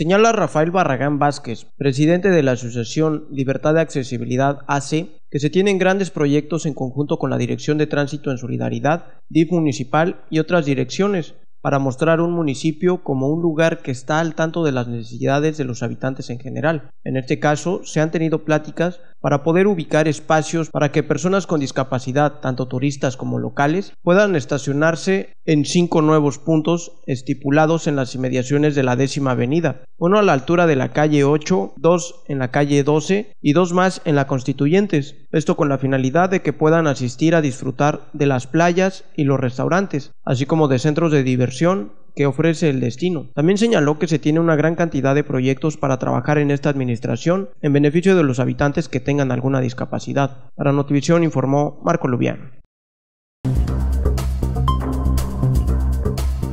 Señala Rafael Barragán Vázquez, presidente de la Asociación Libertad de Accesibilidad AC, que se tienen grandes proyectos en conjunto con la Dirección de Tránsito en Solidaridad, DIF Municipal y otras direcciones, para mostrar un municipio como un lugar que está al tanto de las necesidades de los habitantes en general. En este caso, se han tenido pláticas para poder ubicar espacios para que personas con discapacidad, tanto turistas como locales, puedan estacionarse en cinco nuevos puntos estipulados en las inmediaciones de la décima avenida, uno a la altura de la calle 8, dos en la calle 12 y dos más en la Constituyentes, esto con la finalidad de que puedan asistir a disfrutar de las playas y los restaurantes, así como de centros de diversión que ofrece el destino. También señaló que se tiene una gran cantidad de proyectos para trabajar en esta administración en beneficio de los habitantes que tengan alguna discapacidad. Para Notivisión informó Marco Lubiano.